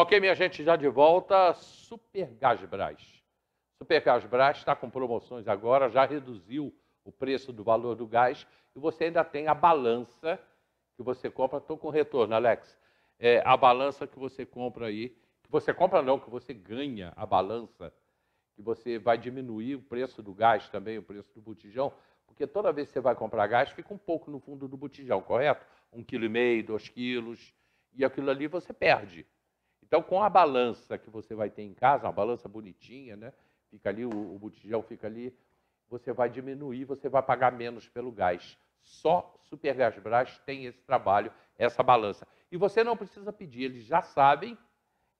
Ok, minha gente, já de volta, Super Gasbras. Super Gasbras está com promoções agora, já reduziu o preço do valor do gás e você ainda tem a balança que você compra. Estou com retorno, Alex. É, a balança que você compra aí, que você compra não, que você ganha a balança, que você vai diminuir o preço do gás também, o preço do botijão, porque toda vez que você vai comprar gás, fica um pouco no fundo do botijão, correto? Um quilo e meio, dois quilos, e aquilo ali você perde. Então, com a balança que você vai ter em casa, uma balança bonitinha, né? Fica ali, o, o botijão fica ali, você vai diminuir, você vai pagar menos pelo gás. Só Supergasbras tem esse trabalho, essa balança. E você não precisa pedir, eles já sabem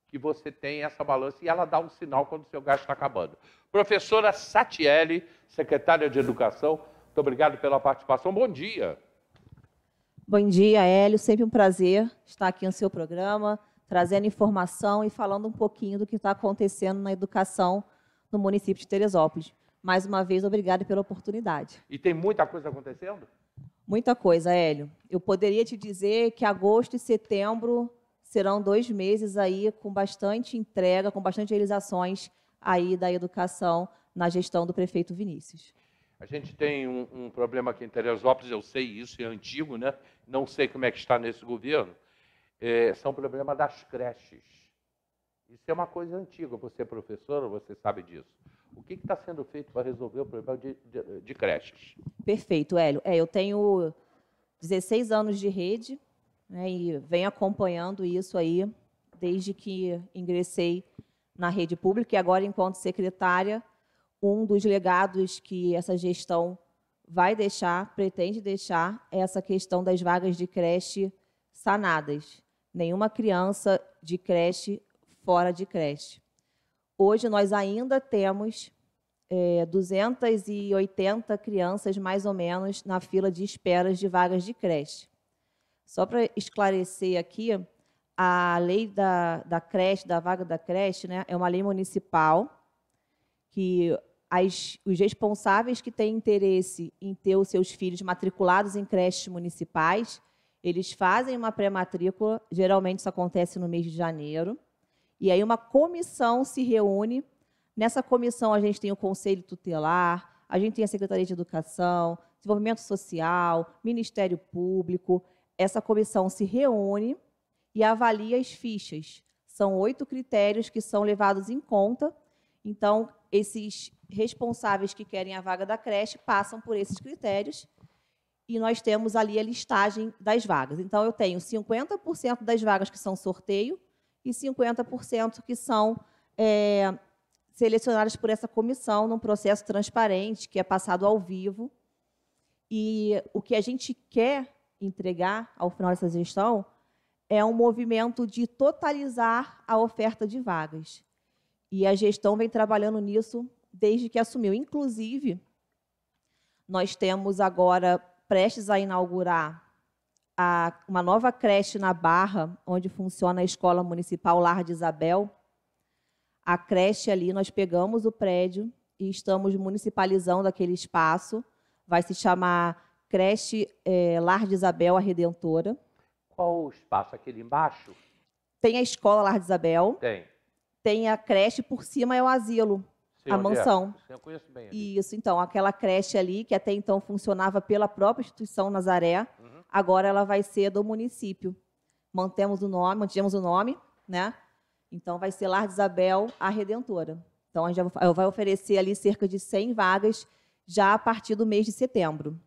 que você tem essa balança e ela dá um sinal quando o seu gás está acabando. Professora Satiele, secretária de Educação, muito obrigado pela participação. Bom dia. Bom dia, Hélio. Sempre um prazer estar aqui no seu programa, trazendo informação e falando um pouquinho do que está acontecendo na educação no município de Teresópolis. Mais uma vez, obrigada pela oportunidade. E tem muita coisa acontecendo? Muita coisa, Hélio. Eu poderia te dizer que agosto e setembro serão dois meses aí com bastante entrega, com bastante realizações aí da educação na gestão do prefeito Vinícius. A gente tem um, um problema aqui em Teresópolis, eu sei isso, é antigo, né? Não sei como é que está nesse governo, é, são o problema das creches. Isso é uma coisa antiga. Você é professor, você sabe disso. O que está sendo feito para resolver o problema de, de, de creches? Perfeito, Hélio. É, eu tenho 16 anos de rede né, e venho acompanhando isso aí desde que ingressei na rede pública e agora, enquanto secretária, um dos legados que essa gestão vai deixar, pretende deixar, é essa questão das vagas de creche sanadas nenhuma criança de creche fora de creche. Hoje nós ainda temos é, 280 crianças, mais ou menos, na fila de esperas de vagas de creche. Só para esclarecer aqui, a lei da, da creche, da vaga da creche, né, é uma lei municipal que as, os responsáveis que têm interesse em ter os seus filhos matriculados em creches municipais, eles fazem uma pré-matrícula, geralmente isso acontece no mês de janeiro, e aí uma comissão se reúne. Nessa comissão a gente tem o conselho tutelar, a gente tem a Secretaria de Educação, Desenvolvimento Social, Ministério Público. Essa comissão se reúne e avalia as fichas. São oito critérios que são levados em conta. Então, esses responsáveis que querem a vaga da creche passam por esses critérios e nós temos ali a listagem das vagas. Então, eu tenho 50% das vagas que são sorteio e 50% que são é, selecionadas por essa comissão num processo transparente, que é passado ao vivo. E o que a gente quer entregar ao final dessa gestão é um movimento de totalizar a oferta de vagas. E a gestão vem trabalhando nisso desde que assumiu. Inclusive, nós temos agora prestes a inaugurar a, uma nova creche na Barra, onde funciona a Escola Municipal Lar de Isabel. A creche ali, nós pegamos o prédio e estamos municipalizando aquele espaço. Vai se chamar Creche é, Lar de Isabel, a Redentora. Qual o espaço? Aquele embaixo? Tem a Escola Lar de Isabel. Tem. Tem a creche, por cima é o asilo a é? mansão. É. Eu conheço bem. Ali. Isso, então, aquela creche ali, que até então funcionava pela própria instituição Nazaré, uhum. agora ela vai ser do município. Mantemos o nome, mantivemos o nome, né? Então, vai ser Lar de Isabel, a Redentora. Então, a gente vai oferecer ali cerca de 100 vagas já a partir do mês de setembro.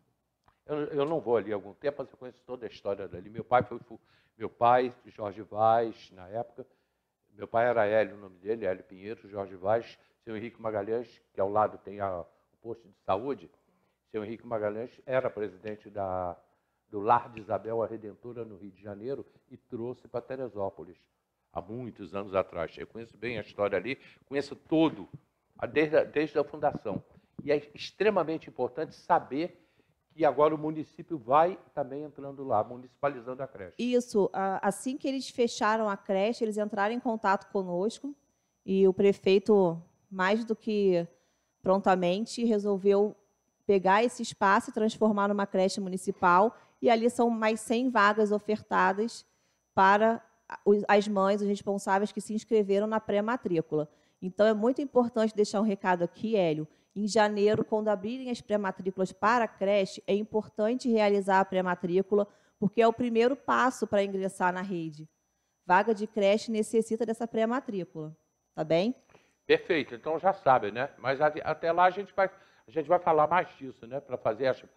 Eu, eu não vou ali há algum tempo, mas eu conheço toda a história dali. Meu pai foi, meu pai, Jorge Vaz, na época, meu pai era Hélio, o nome dele, Hélio Pinheiro, Jorge Vaz, seu Henrique Magalhães, que ao lado tem a, o posto de saúde, seu Henrique Magalhães era presidente da, do Lar de Isabel a Redentora no Rio de Janeiro e trouxe para Teresópolis há muitos anos atrás. Eu conheço bem a história ali, conheço todo, desde a, desde a fundação. E é extremamente importante saber que agora o município vai também entrando lá, municipalizando a creche. Isso. Assim que eles fecharam a creche, eles entraram em contato conosco e o prefeito mais do que prontamente resolveu pegar esse espaço e transformar numa creche municipal. E ali são mais 100 vagas ofertadas para as mães, os responsáveis que se inscreveram na pré-matrícula. Então, é muito importante deixar um recado aqui, Hélio. Em janeiro, quando abrirem as pré-matrículas para a creche, é importante realizar a pré-matrícula, porque é o primeiro passo para ingressar na rede. Vaga de creche necessita dessa pré-matrícula, tá bem? Perfeito, então já sabe, né? Mas até lá a gente vai, a gente vai falar mais disso, né? Para fazer essa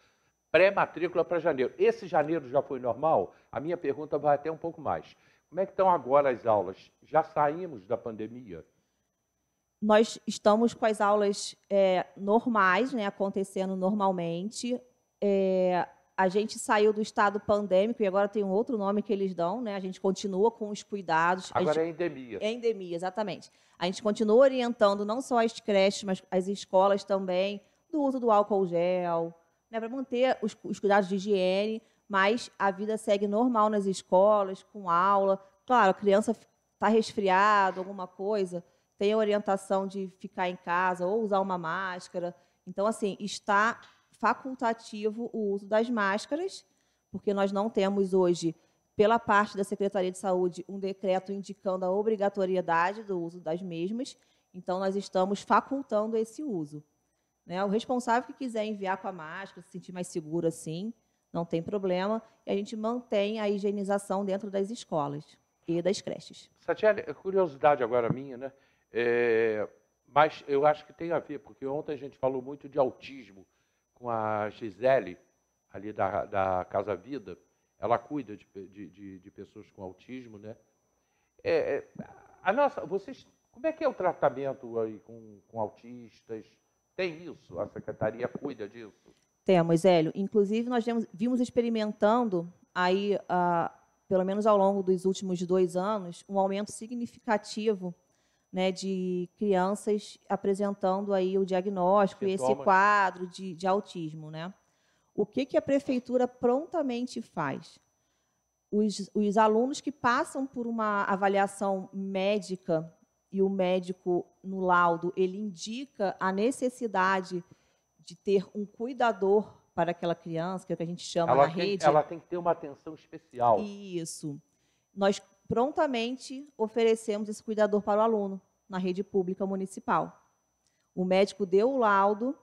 pré-matrícula para janeiro. Esse janeiro já foi normal? A minha pergunta vai até um pouco mais. Como é que estão agora as aulas? Já saímos da pandemia? Nós estamos com as aulas é, normais, né, acontecendo normalmente. É, a gente saiu do estado pandêmico e agora tem um outro nome que eles dão, né? A gente continua com os cuidados. Agora gente... é endemia. É endemia, exatamente. A gente continua orientando não só as creches, mas as escolas também, do uso do álcool gel, né? Para manter os, os cuidados de higiene, mas a vida segue normal nas escolas, com aula. Claro, a criança está resfriada, alguma coisa, tem a orientação de ficar em casa ou usar uma máscara. Então, assim, está facultativo o uso das máscaras, porque nós não temos hoje, pela parte da Secretaria de Saúde, um decreto indicando a obrigatoriedade do uso das mesmas. Então, nós estamos facultando esse uso. Né? O responsável que quiser enviar com a máscara, se sentir mais seguro assim, não tem problema. E a gente mantém a higienização dentro das escolas e das creches. Satiele, é curiosidade agora minha, né? É, mas eu acho que tem a ver, porque ontem a gente falou muito de autismo com a Gisele, ali da, da Casa Vida, ela cuida de, de, de, de pessoas com autismo, né? É, é, a nossa, vocês, como é que é o tratamento aí com, com autistas? Tem isso? A secretaria cuida disso? Temos, Hélio. Inclusive, nós vimos, vimos experimentando aí, ah, pelo menos ao longo dos últimos dois anos, um aumento significativo né, de crianças apresentando aí o diagnóstico e esse quadro de, de autismo, né? O que, que a prefeitura prontamente faz? Os, os alunos que passam por uma avaliação médica e o médico no laudo ele indica a necessidade de ter um cuidador para aquela criança, que é o que a gente chama ela na tem, rede. Ela tem que ter uma atenção especial. Isso. Nós prontamente oferecemos esse cuidador para o aluno na rede pública municipal. O médico deu o laudo,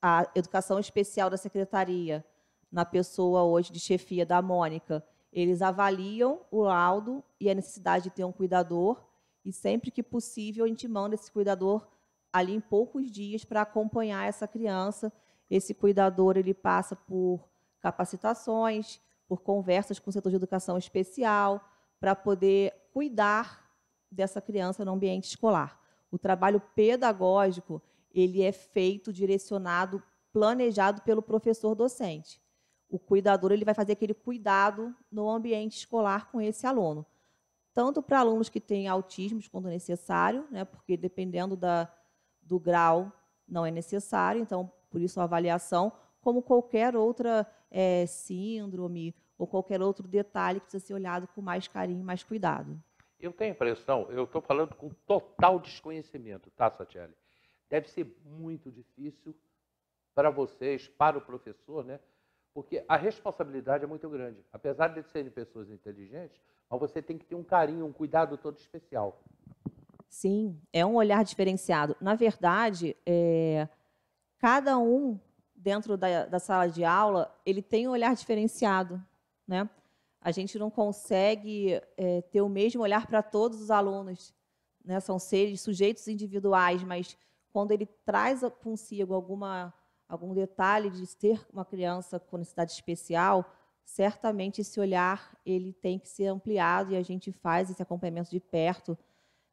a educação especial da secretaria, na pessoa hoje de chefia da Mônica, eles avaliam o laudo e a necessidade de ter um cuidador, e sempre que possível a gente manda esse cuidador ali em poucos dias para acompanhar essa criança. Esse cuidador ele passa por capacitações, por conversas com o setor de educação especial, para poder cuidar dessa criança no ambiente escolar. O trabalho pedagógico ele é feito, direcionado, planejado pelo professor docente. O cuidador ele vai fazer aquele cuidado no ambiente escolar com esse aluno, tanto para alunos que têm autismo, quando necessário, né, porque dependendo da, do grau não é necessário, então por isso a avaliação, como qualquer outra é, síndrome ou qualquer outro detalhe que precisa ser olhado com mais carinho, mais cuidado. Eu tenho a impressão, eu estou falando com total desconhecimento, tá, Satiele? Deve ser muito difícil para vocês, para o professor, né? Porque a responsabilidade é muito grande. Apesar de serem pessoas inteligentes, mas você tem que ter um carinho, um cuidado todo especial. Sim, é um olhar diferenciado. Na verdade, é, cada um dentro da, da, sala de aula, ele tem um olhar diferenciado né? A gente não consegue é, ter o mesmo olhar para todos os alunos, né? São seres, sujeitos individuais, mas quando ele traz consigo alguma algum detalhe de ter uma criança com necessidade especial, certamente esse olhar ele tem que ser ampliado e a gente faz esse acompanhamento de perto.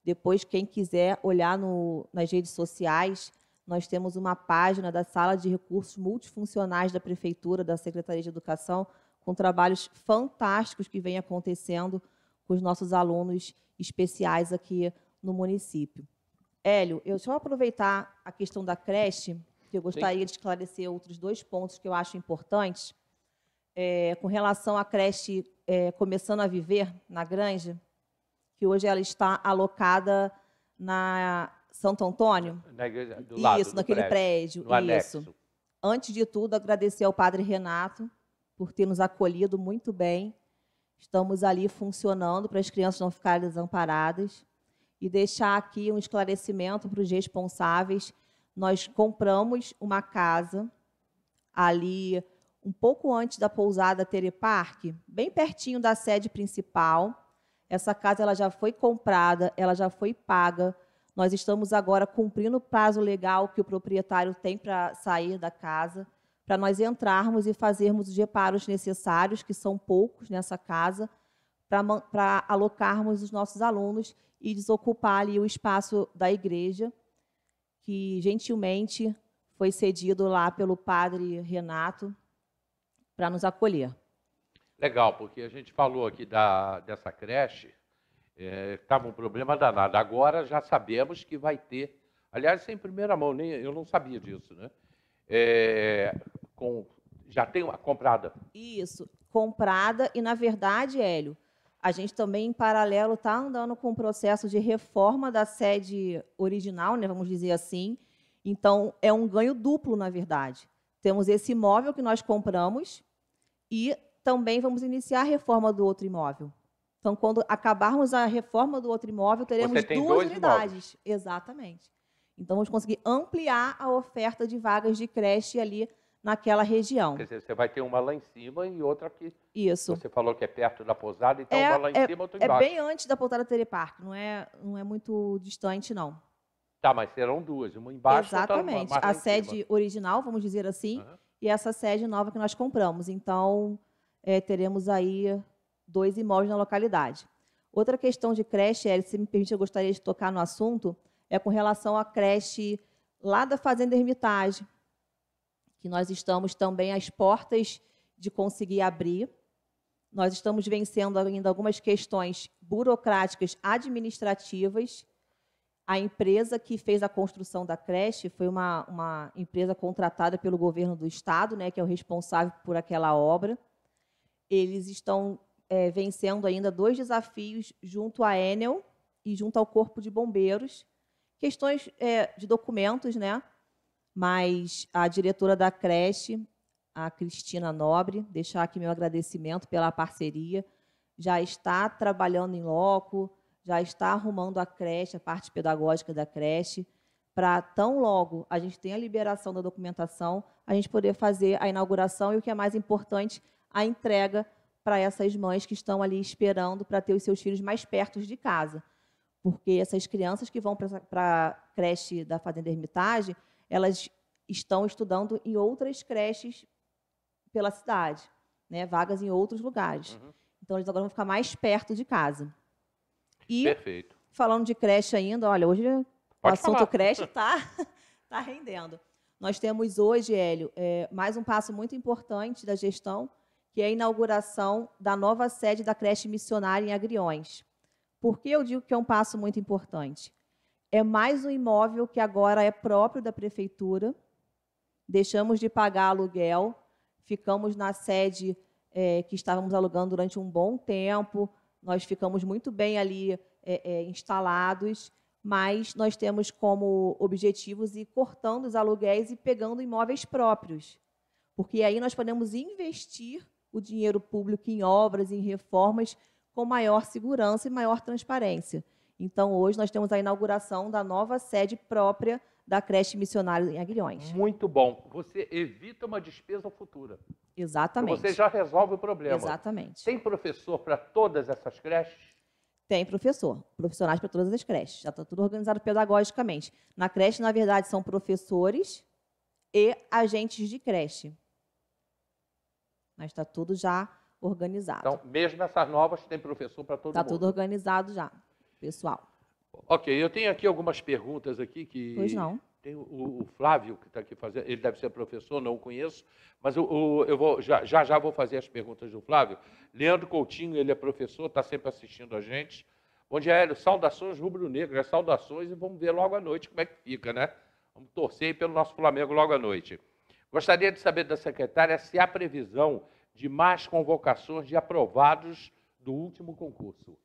Depois, quem quiser olhar no, nas redes sociais, nós temos uma página da Sala de Recursos Multifuncionais da Prefeitura, da Secretaria de Educação, com trabalhos fantásticos que vem acontecendo com os nossos alunos especiais aqui no município. Hélio, eu só aproveitar a questão da creche, que eu gostaria Sim. de esclarecer outros dois pontos que eu acho importantes. É, com relação à creche é, Começando a Viver, na Granja, que hoje ela está alocada na Santo Antônio. Na igreja, do lado isso, do naquele prédio. prédio isso. Anexo. Antes de tudo, agradecer ao padre Renato, por ter nos acolhido muito bem. Estamos ali funcionando para as crianças não ficarem desamparadas. E deixar aqui um esclarecimento para os responsáveis. Nós compramos uma casa ali um pouco antes da pousada Tereparque, bem pertinho da sede principal. Essa casa ela já foi comprada, ela já foi paga. Nós estamos agora cumprindo o prazo legal que o proprietário tem para sair da casa para nós entrarmos e fazermos os reparos necessários, que são poucos nessa casa, para alocarmos os nossos alunos e desocupar ali o espaço da igreja, que gentilmente foi cedido lá pelo padre Renato para nos acolher. Legal, porque a gente falou aqui da, dessa creche, estava é, um problema danado. Agora já sabemos que vai ter. Aliás, sem primeira mão, nem, eu não sabia disso, né? É, com já tem uma comprada. Isso, comprada e na verdade, Hélio, a gente também em paralelo está andando com o processo de reforma da sede original, né, vamos dizer assim. Então é um ganho duplo, na verdade. Temos esse imóvel que nós compramos e também vamos iniciar a reforma do outro imóvel. Então, quando acabarmos a reforma do outro imóvel, teremos duas unidades. Imóveis. Exatamente. Então, vamos conseguir ampliar a oferta de vagas de creche ali naquela região. Quer dizer, você vai ter uma lá em cima e outra aqui. Isso. Você falou que é perto da pousada, então é, uma lá em é, cima, outra é embaixo. É bem antes da pousada Telepark, não é, não é muito distante, não. Tá, mas serão duas, uma embaixo Exatamente. Outra, uma a sede cima. original, vamos dizer assim, uhum. e essa sede nova que nós compramos. Então, é, teremos aí dois imóveis na localidade. Outra questão de creche, Eric, se me permite, eu gostaria de tocar no assunto, é com relação à creche lá da Fazenda Hermitage, que nós estamos também às portas de conseguir abrir. Nós estamos vencendo ainda algumas questões burocráticas administrativas. A empresa que fez a construção da creche foi uma, uma empresa contratada pelo governo do estado, né, que é o responsável por aquela obra. Eles estão é, vencendo ainda dois desafios junto à Enel e junto ao Corpo de Bombeiros, questões é, de documentos, né, mas a diretora da creche, a Cristina Nobre, deixar aqui meu agradecimento pela parceria, já está trabalhando em loco, já está arrumando a creche, a parte pedagógica da creche, para tão logo a gente tenha a liberação da documentação, a gente poder fazer a inauguração e o que é mais importante, a entrega para essas mães que estão ali esperando para ter os seus filhos mais perto de casa. Porque essas crianças que vão para a creche da Fazenda Hermitagem, elas estão estudando em outras creches pela cidade, né? vagas em outros lugares. Uhum. Então, eles agora vão ficar mais perto de casa. E, Perfeito. falando de creche ainda, olha, hoje Pode o assunto falar. creche está tá rendendo. Nós temos hoje, Hélio, é, mais um passo muito importante da gestão, que é a inauguração da nova sede da creche missionária em Agriões. Por que eu digo que é um passo muito importante? É mais um imóvel que agora é próprio da prefeitura. Deixamos de pagar aluguel, ficamos na sede é, que estávamos alugando durante um bom tempo. Nós ficamos muito bem ali é, é, instalados, mas nós temos como objetivos ir cortando os aluguéis e pegando imóveis próprios, porque aí nós podemos investir o dinheiro público em obras, em reformas, com maior segurança e maior transparência. Então, hoje nós temos a inauguração da nova sede própria da creche missionária em Aguilhões. Muito bom. Você evita uma despesa futura. Exatamente. Você já resolve o problema. Exatamente. Tem professor para todas essas creches? Tem professor, profissionais para todas as creches. Já está tudo organizado pedagogicamente. Na creche, na verdade, são professores e agentes de creche. Mas está tudo já organizado. Então, mesmo essas novas, tem professor para todo tá mundo. Está tudo organizado já pessoal. Ok, eu tenho aqui algumas perguntas aqui que. Pois não. Tem o, o Flávio que está aqui fazendo, ele deve ser professor, não o conheço, mas o, o, eu vou, já, já, já vou fazer as perguntas do Flávio. Leandro Coutinho, ele é professor, está sempre assistindo a gente. Bom dia, Hélio. Saudações rubro-negras, é saudações e vamos ver logo à noite como é que fica, né? Vamos torcer pelo nosso Flamengo logo à noite. Gostaria de saber da secretária se há previsão de mais convocações de aprovados do último concurso.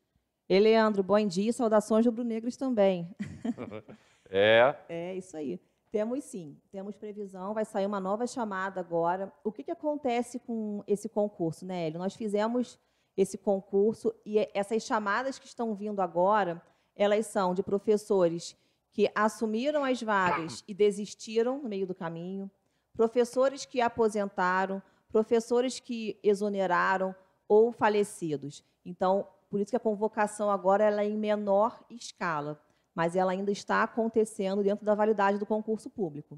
Eleandro, bom dia. Saudações rubro-negros também. é. É, isso aí. Temos sim, temos previsão, vai sair uma nova chamada agora. O que, que acontece com esse concurso, né, Hélio? Nós fizemos esse concurso e é, essas chamadas que estão vindo agora, elas são de professores que assumiram as vagas e desistiram no meio do caminho, professores que aposentaram, professores que exoneraram ou falecidos. Então, por isso que a convocação agora ela é em menor escala, mas ela ainda está acontecendo dentro da validade do concurso público.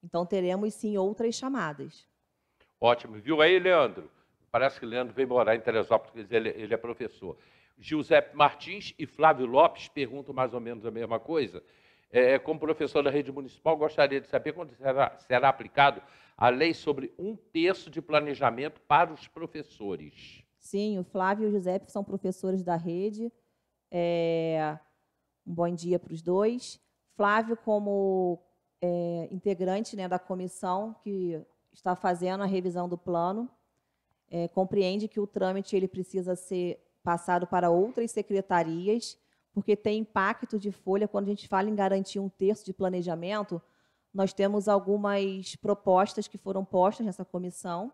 Então teremos sim outras chamadas. Ótimo, viu aí, Leandro? Parece que Leandro veio morar em Teresópolis, ele, é, ele é professor. Giuseppe Martins e Flávio Lopes perguntam mais ou menos a mesma coisa. É, como professor da rede municipal, gostaria de saber quando será, será aplicado a lei sobre um terço de planejamento para os professores. Sim, o Flávio e o Giuseppe são professores da rede. É, um bom dia para os dois. Flávio, como é, integrante né, da comissão que está fazendo a revisão do plano, é, compreende que o trâmite ele precisa ser passado para outras secretarias, porque tem impacto de folha. Quando a gente fala em garantir um terço de planejamento, nós temos algumas propostas que foram postas nessa comissão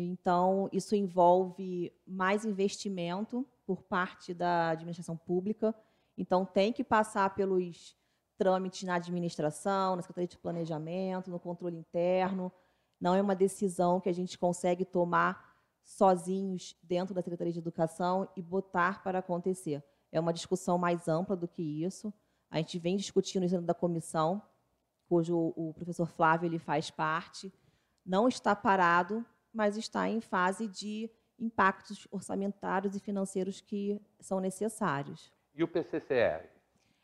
então, isso envolve mais investimento por parte da administração pública. Então, tem que passar pelos trâmites na administração, na Secretaria de Planejamento, no controle interno. Não é uma decisão que a gente consegue tomar sozinhos dentro da Secretaria de Educação e botar para acontecer. É uma discussão mais ampla do que isso. A gente vem discutindo isso dentro da comissão, cujo o professor Flávio ele faz parte. Não está parado, mas está em fase de impactos orçamentários e financeiros que são necessários. E o PCCR?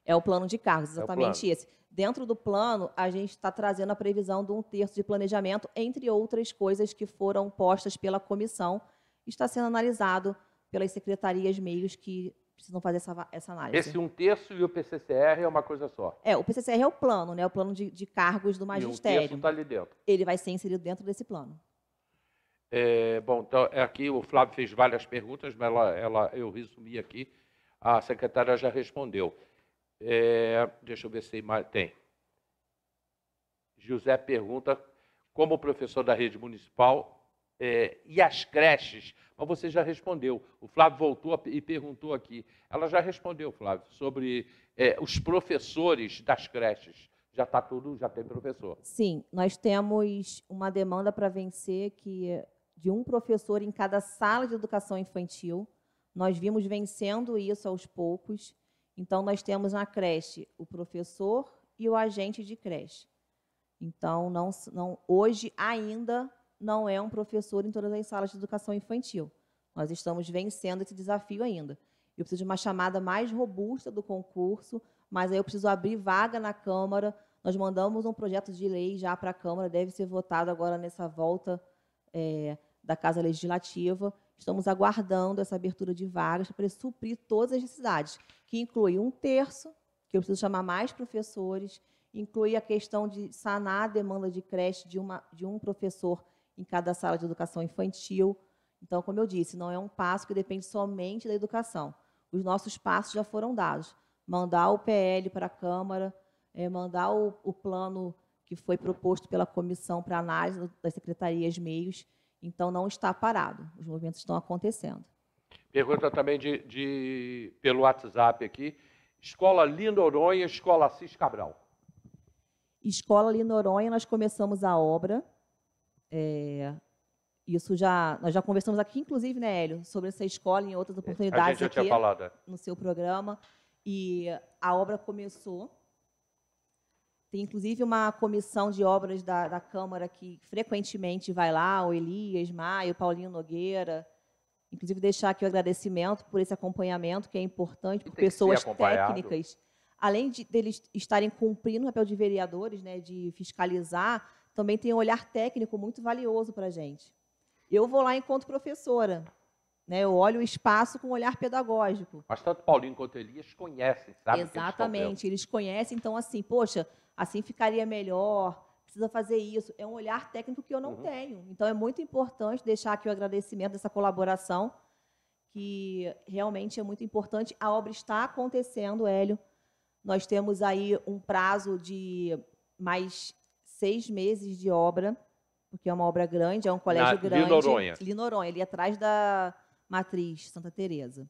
É o plano de cargos, é exatamente é esse. Dentro do plano, a gente está trazendo a previsão de um terço de planejamento, entre outras coisas que foram postas pela comissão. Está sendo analisado pelas secretarias meios que precisam fazer essa, essa análise. Esse um terço e o PCCR é uma coisa só? É, o PCCR é o plano, né? o plano de, de cargos do magistério. E um terço está ali dentro? Ele vai ser inserido dentro desse plano. É, bom, então, é aqui o Flávio fez várias perguntas, mas ela, ela, eu resumi aqui. A secretária já respondeu. É, deixa eu ver se tem. José pergunta, como professor da rede municipal, é, e as creches? Mas você já respondeu. O Flávio voltou e perguntou aqui. Ela já respondeu, Flávio, sobre é, os professores das creches. Já está tudo, já tem professor. Sim, nós temos uma demanda para vencer que de um professor em cada sala de educação infantil. Nós vimos vencendo isso aos poucos. Então, nós temos na creche o professor e o agente de creche. Então, não, não, hoje ainda não é um professor em todas as salas de educação infantil. Nós estamos vencendo esse desafio ainda. Eu preciso de uma chamada mais robusta do concurso, mas aí eu preciso abrir vaga na Câmara. Nós mandamos um projeto de lei já para a Câmara, deve ser votado agora nessa volta é, da Casa Legislativa. Estamos aguardando essa abertura de vagas para suprir todas as necessidades, que inclui um terço, que eu preciso chamar mais professores, inclui a questão de sanar a demanda de creche de, uma, de um professor em cada sala de educação infantil. Então, como eu disse, não é um passo que depende somente da educação. Os nossos passos já foram dados. Mandar o PL para a Câmara, é, mandar o, o plano que foi proposto pela comissão para análise das secretarias meios. Então, não está parado. Os movimentos estão acontecendo. Pergunta também de, de pelo WhatsApp aqui. Escola Linoronha, Escola Assis Cabral. Escola Linoronha, nós começamos a obra. É, isso já, nós já conversamos aqui, inclusive, né, Hélio, sobre essa escola em outras é, oportunidades a gente já aqui tinha falado. É. no seu programa. E a obra começou tem, inclusive, uma comissão de obras da, da Câmara que frequentemente vai lá, o Elias Maio, Paulinho Nogueira. Inclusive, deixar aqui o agradecimento por esse acompanhamento, que é importante, por pessoas técnicas. Além de deles estarem cumprindo o papel de vereadores, né, de fiscalizar, também tem um olhar técnico muito valioso para a gente. Eu vou lá enquanto professora. Né? Eu olho o espaço com um olhar pedagógico. Mas tanto Paulinho quanto Elias conhecem, sabe? Exatamente, eles, eles conhecem. Então, assim, poxa, assim ficaria melhor, precisa fazer isso. É um olhar técnico que eu não uhum. tenho. Então, é muito importante deixar aqui o agradecimento dessa colaboração, que realmente é muito importante. A obra está acontecendo, Hélio. Nós temos aí um prazo de mais seis meses de obra, porque é uma obra grande, é um colégio Na, grande. Linoronha. Linoronha, ali atrás da matriz Santa Teresa.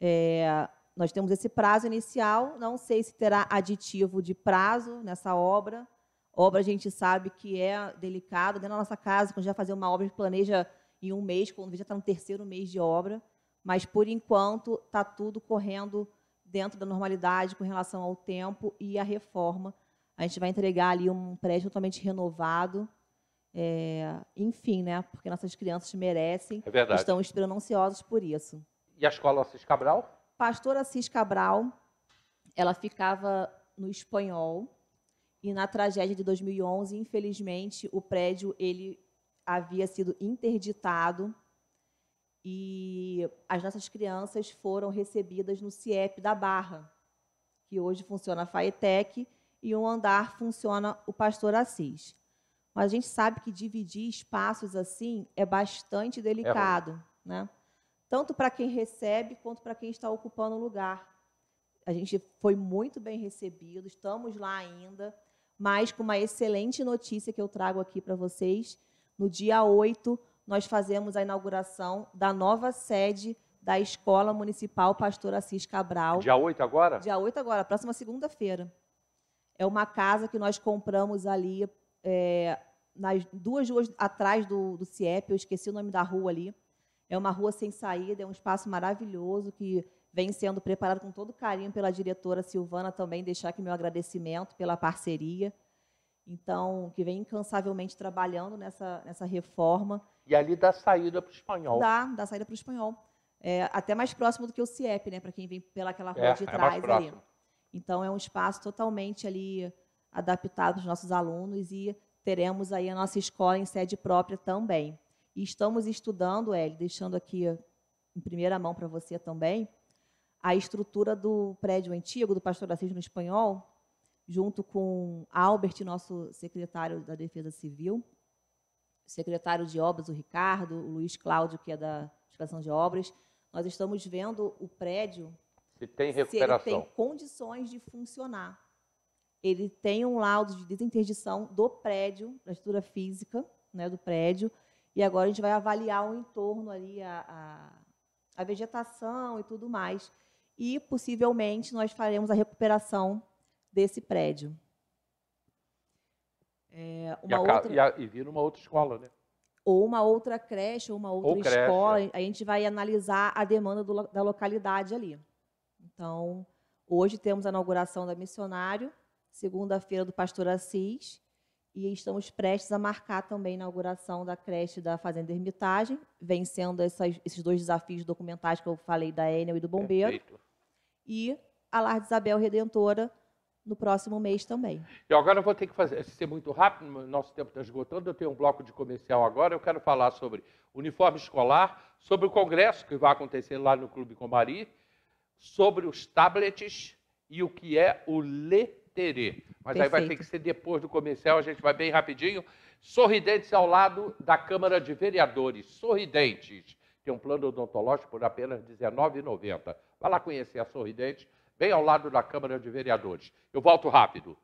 É, nós temos esse prazo inicial, não sei se terá aditivo de prazo nessa obra. Obra a gente sabe que é delicado. Dentro da nossa casa, quando já fazer uma obra, a gente planeja em um mês, quando já está no terceiro mês de obra. Mas, por enquanto, está tudo correndo dentro da normalidade com relação ao tempo e à reforma. A gente vai entregar ali um prédio totalmente renovado. É, enfim, né? Porque nossas crianças merecem. É verdade. Estão esperando ansiosos por isso. E a escola Assis Cabral? pastora Assis Cabral, ela ficava no Espanhol e na tragédia de 2011, infelizmente, o prédio ele havia sido interditado e as nossas crianças foram recebidas no CIEP da Barra, que hoje funciona a Faetec e um andar funciona o Pastor Assis. Mas a gente sabe que dividir espaços assim é bastante é delicado, é né? tanto para quem recebe quanto para quem está ocupando o lugar. A gente foi muito bem recebido, estamos lá ainda, mas com uma excelente notícia que eu trago aqui para vocês. No dia 8, nós fazemos a inauguração da nova sede da Escola Municipal Pastor Assis Cabral. Dia 8 agora? Dia 8 agora, próxima segunda-feira. É uma casa que nós compramos ali é, nas duas ruas atrás do, do CIEP, eu esqueci o nome da rua ali é uma rua sem saída, é um espaço maravilhoso que vem sendo preparado com todo carinho pela diretora Silvana também, deixar aqui meu agradecimento pela parceria. Então, que vem incansavelmente trabalhando nessa, nessa reforma. E ali dá saída para o espanhol. Dá, dá saída para o espanhol. É, até mais próximo do que o CIEP, né? Para quem vem pelaquela rua é, de é trás é ali. Então, é um espaço totalmente ali adaptado para os nossos alunos e teremos aí a nossa escola em sede própria também. E estamos estudando, Eli, deixando aqui em primeira mão para você também, a estrutura do prédio antigo do pastor Assis no Espanhol, junto com Albert, nosso secretário da Defesa Civil, secretário de obras, o Ricardo, o Luiz Cláudio, que é da Inspeção de Obras. Nós estamos vendo o prédio. Se tem recuperação. Se ele tem condições de funcionar. Ele tem um laudo de desinterdição do prédio, da estrutura física né, do prédio e agora a gente vai avaliar o entorno ali, a, a, a vegetação e tudo mais. E possivelmente nós faremos a recuperação desse prédio. É, e, a, outra... e, a, e vira uma outra escola, né? Ou uma outra creche, ou uma outra ou escola. Creche, é. A gente vai analisar a demanda do, da localidade ali. Então, hoje temos a inauguração da Missionário, segunda-feira do Pastor Assis, e estamos prestes a marcar também a inauguração da creche da Fazenda Hermitagem, vencendo essas, esses dois desafios documentais que eu falei da Enel e do Bombeiro. Perfeito. E a Lar de Isabel Redentora no próximo mês também. E agora eu vou ter que fazer, ser muito rápido, nosso tempo está esgotando, eu tenho um bloco de comercial agora, eu quero falar sobre uniforme escolar, sobre o congresso que vai acontecer lá no Clube Comari, sobre os tablets e o que é o Le mas Perfeito. aí vai ter que ser depois do comercial, a gente vai bem rapidinho. Sorridentes ao lado da Câmara de Vereadores. Sorridentes. Tem um plano odontológico por apenas R$19,90. Vai lá conhecer a Sorridentes, bem ao lado da Câmara de Vereadores. Eu volto rápido.